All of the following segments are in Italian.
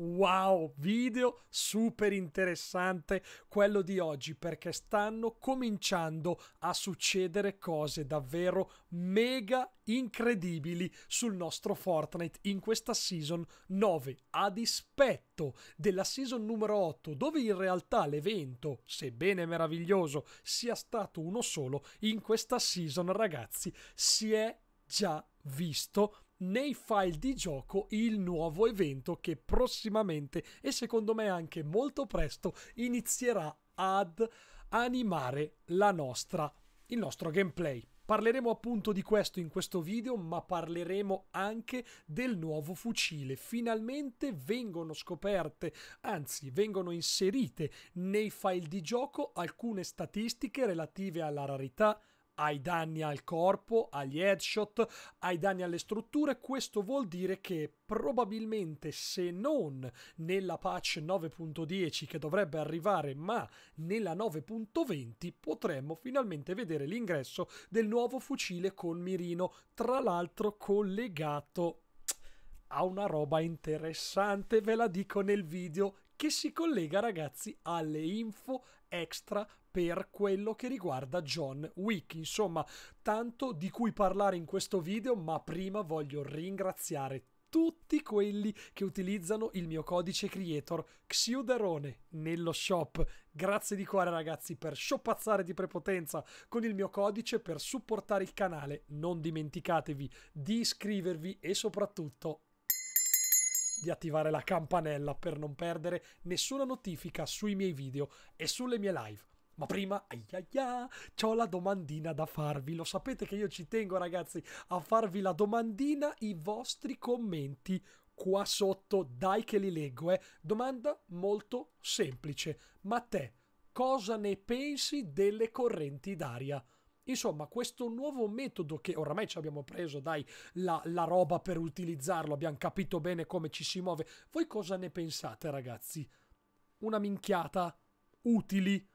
wow, video super interessante quello di oggi perché stanno cominciando a succedere cose davvero mega incredibili sul nostro Fortnite in questa season 9 a dispetto della season numero 8 dove in realtà l'evento sebbene meraviglioso sia stato uno solo in questa season ragazzi si è già visto nei file di gioco il nuovo evento che prossimamente e secondo me anche molto presto inizierà ad animare la nostra, il nostro gameplay. Parleremo appunto di questo in questo video, ma parleremo anche del nuovo fucile. Finalmente vengono scoperte, anzi vengono inserite nei file di gioco alcune statistiche relative alla rarità, ai danni al corpo, agli headshot, ai danni alle strutture, questo vuol dire che probabilmente se non nella patch 9.10 che dovrebbe arrivare ma nella 9.20 potremmo finalmente vedere l'ingresso del nuovo fucile con mirino, tra l'altro collegato a una roba interessante, ve la dico nel video che si collega ragazzi alle info extra per quello che riguarda John Wick. Insomma, tanto di cui parlare in questo video, ma prima voglio ringraziare tutti quelli che utilizzano il mio codice creator Xiuderone nello shop. Grazie di cuore ragazzi per shoppazzare di prepotenza con il mio codice per supportare il canale. Non dimenticatevi di iscrivervi e soprattutto di attivare la campanella per non perdere nessuna notifica sui miei video e sulle mie live. Ma prima, aiaia, ho la domandina da farvi. Lo sapete che io ci tengo, ragazzi, a farvi la domandina, i vostri commenti qua sotto. Dai che li leggo, eh. Domanda molto semplice. Ma te, cosa ne pensi delle correnti d'aria? Insomma, questo nuovo metodo che oramai ci abbiamo preso, dai, la, la, roba per utilizzarlo, abbiamo capito bene come ci si muove. Voi cosa ne pensate, ragazzi? Una minchiata? Utili?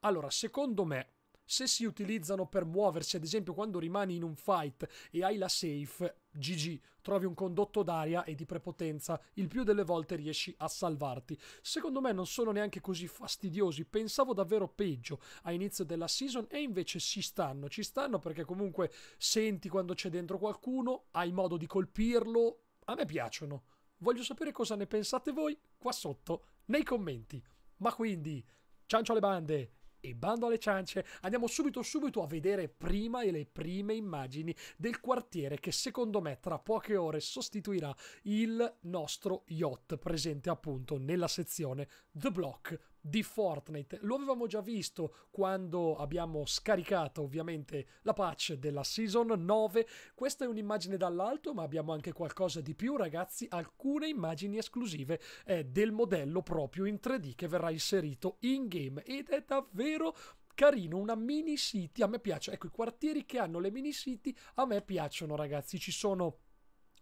Allora, secondo me, se si utilizzano per muoversi, ad esempio quando rimani in un fight e hai la safe, GG, trovi un condotto d'aria e di prepotenza, il più delle volte riesci a salvarti. Secondo me non sono neanche così fastidiosi, pensavo davvero peggio a inizio della season e invece ci stanno, ci stanno perché comunque senti quando c'è dentro qualcuno, hai modo di colpirlo, a me piacciono. Voglio sapere cosa ne pensate voi qua sotto nei commenti. Ma quindi, ciancio alle bande! E bando alle ciance, andiamo subito subito a vedere prima e le prime immagini del quartiere che secondo me tra poche ore sostituirà il nostro yacht presente appunto nella sezione The Block di Fortnite. Lo avevamo già visto quando abbiamo scaricato ovviamente la patch della Season 9. Questa è un'immagine dall'alto, ma abbiamo anche qualcosa di più, ragazzi, alcune immagini esclusive eh, del modello proprio in 3D che verrà inserito in game ed è davvero carino, una mini city, a me piace. Ecco, i quartieri che hanno le mini city a me piacciono, ragazzi. Ci sono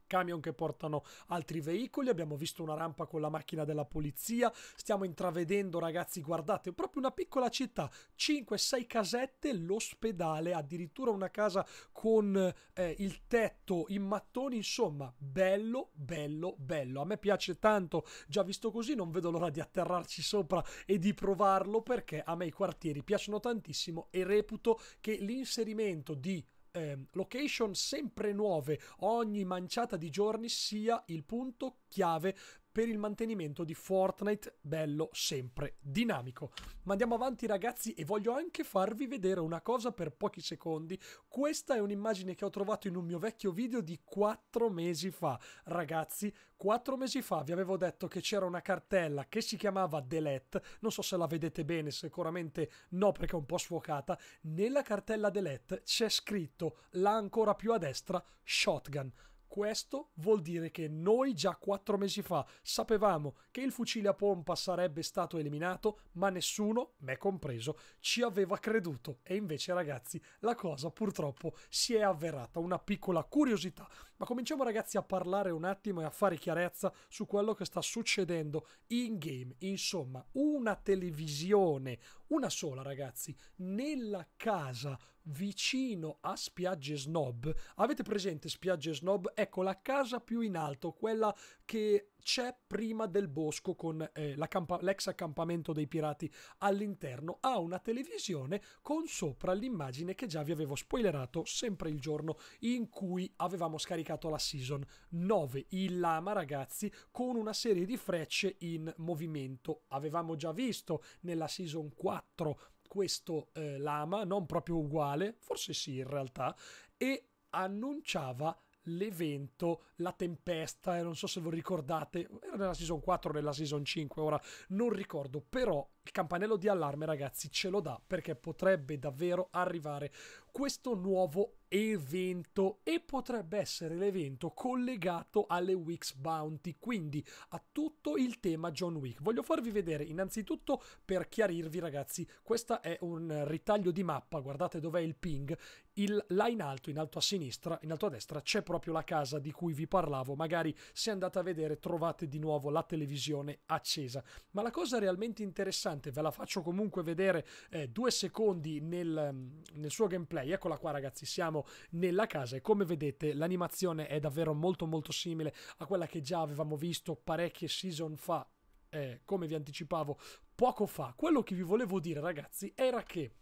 camion che portano altri veicoli, abbiamo visto una rampa con la macchina della polizia, stiamo intravedendo ragazzi guardate proprio una piccola città, 5-6 casette, l'ospedale, addirittura una casa con eh, il tetto in mattoni, insomma bello bello bello, a me piace tanto, già visto così non vedo l'ora di atterrarci sopra e di provarlo perché a me i quartieri piacciono tantissimo e reputo che l'inserimento di eh, location sempre nuove ogni manciata di giorni sia il punto chiave per il mantenimento di Fortnite bello sempre dinamico. Ma andiamo avanti ragazzi e voglio anche farvi vedere una cosa per pochi secondi. Questa è un'immagine che ho trovato in un mio vecchio video di 4 mesi fa. Ragazzi, 4 mesi fa vi avevo detto che c'era una cartella che si chiamava Delete, non so se la vedete bene, sicuramente no perché è un po' sfocata. Nella cartella Delete c'è scritto là ancora più a destra Shotgun. Questo vuol dire che noi già quattro mesi fa sapevamo che il fucile a pompa sarebbe stato eliminato, ma nessuno, me compreso, ci aveva creduto. E invece, ragazzi, la cosa purtroppo si è avverata. Una piccola curiosità ma cominciamo ragazzi a parlare un attimo e a fare chiarezza su quello che sta succedendo in game. Insomma, una televisione, una sola ragazzi, nella casa vicino a spiagge snob. Avete presente spiagge snob? Ecco, la casa più in alto, quella che c'è prima del bosco con eh, campa- l'ex accampamento dei pirati all'interno, ha una televisione con sopra l'immagine che già vi avevo spoilerato sempre il giorno in cui avevamo scaricato la season 9, il lama ragazzi, con una serie di frecce in movimento. Avevamo già visto nella season 4 questo eh, lama, non proprio uguale, forse sì in realtà, e annunciava l'evento, la tempesta, e eh, non so se lo ricordate, era nella season 4 o nella season 5, ora non ricordo, però il campanello di allarme ragazzi ce lo dà perché potrebbe davvero arrivare questo nuovo evento e potrebbe essere l'evento collegato alle Wix Bounty, quindi a tutto il tema John Wick. Voglio farvi vedere innanzitutto per chiarirvi ragazzi, questo è un ritaglio di mappa, guardate dov'è il ping, il, là in alto, in alto a sinistra, in alto a destra c'è proprio la casa di cui vi parlavo, magari se andate a vedere trovate di nuovo la televisione accesa. Ma la cosa realmente interessante, ve la faccio comunque vedere eh, due secondi nel, nel suo gameplay, eccola qua ragazzi, siamo troviamo nella casa e come vedete l'animazione è davvero molto molto simile a quella che già avevamo visto parecchie season fa eh, come vi anticipavo poco fa quello che vi volevo dire ragazzi era che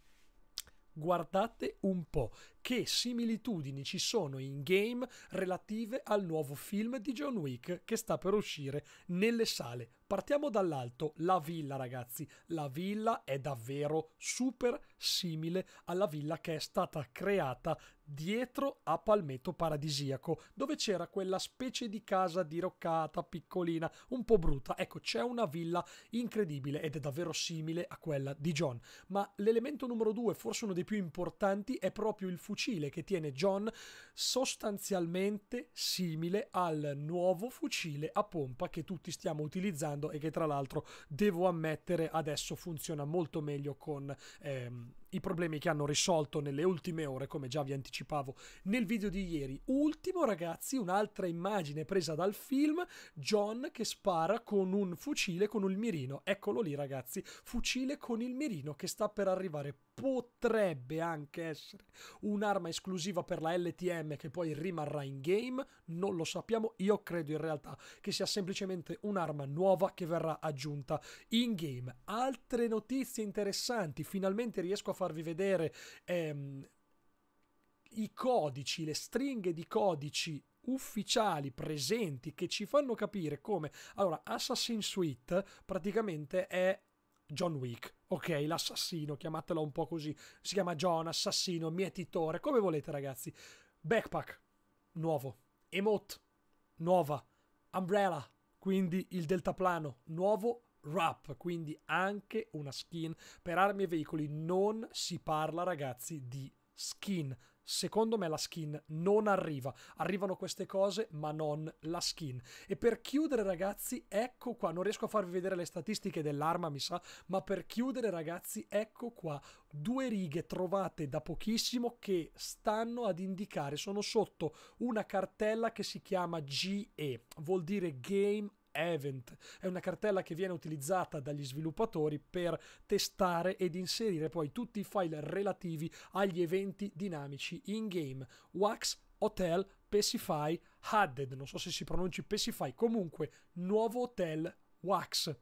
guardate un po' che similitudini ci sono in game relative al nuovo film di John Wick che sta per uscire nelle sale. Partiamo dall'alto, la villa ragazzi, la villa è davvero super simile alla villa che è stata creata dietro a Palmetto Paradisiaco, dove c'era quella specie di casa diroccata, piccolina, un po' brutta. Ecco, c'è una villa incredibile ed è davvero simile a quella di John. Ma l'elemento numero due, forse uno dei più importanti, è proprio il fucile fucile che tiene John sostanzialmente simile al nuovo fucile a pompa che tutti stiamo utilizzando e che tra l'altro devo ammettere adesso funziona molto meglio con ehm, i problemi che hanno risolto nelle ultime ore come già vi anticipavo nel video di ieri. Ultimo ragazzi un'altra immagine presa dal film John che spara con un fucile con un mirino. Eccolo lì ragazzi, fucile con il mirino che sta per arrivare potrebbe anche essere un'arma esclusiva per la LTM che poi rimarrà in game, non lo sappiamo, io credo in realtà che sia semplicemente un'arma nuova che verrà aggiunta in game. Altre notizie interessanti, finalmente riesco a farvi vedere ehm, i codici, le stringhe di codici ufficiali presenti che ci fanno capire come allora Assassin's Suite praticamente è John Wick, ok? L'assassino, chiamatelo un po' così. Si chiama John, assassino, mietitore, come volete ragazzi. Backpack, nuovo. Emote, nuova. Umbrella, quindi il deltaplano, nuovo. Wrap, quindi anche una skin per armi e veicoli. Non si parla ragazzi di skin secondo me la skin non arriva. Arrivano queste cose, ma non la skin. E per chiudere, ragazzi, ecco qua. Non riesco a farvi vedere le statistiche dell'arma, mi sa, ma per chiudere, ragazzi, ecco qua. Due righe trovate da pochissimo che stanno ad indicare, sono sotto una cartella che si chiama GE, vuol dire Game event, è una cartella che viene utilizzata dagli sviluppatori per testare ed inserire poi tutti i file relativi agli eventi dinamici in game. Wax Hotel Pessify Hadded, non so se si pronunci Pessify, comunque nuovo hotel Wax.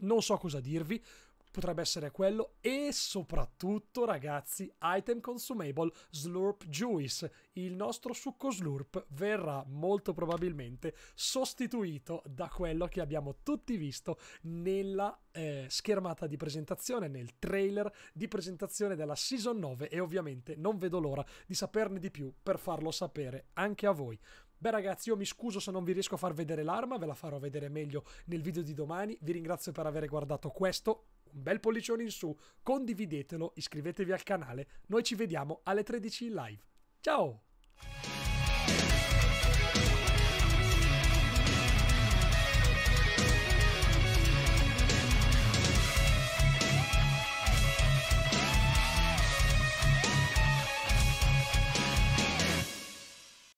Non so cosa dirvi, potrebbe essere quello e soprattutto ragazzi item consumable Slurp Juice il nostro succo Slurp verrà molto probabilmente sostituito da quello che abbiamo tutti visto nella eh, schermata di presentazione nel trailer di presentazione della season 9 e ovviamente non vedo l'ora di saperne di più per farlo sapere anche a voi Beh ragazzi, io mi scuso se non vi riesco a far vedere l'arma, ve la farò vedere meglio nel video di domani. Vi ringrazio per aver guardato questo un bel pollicione in su, condividetelo, iscrivetevi al canale, noi ci vediamo alle 13 in live. Ciao!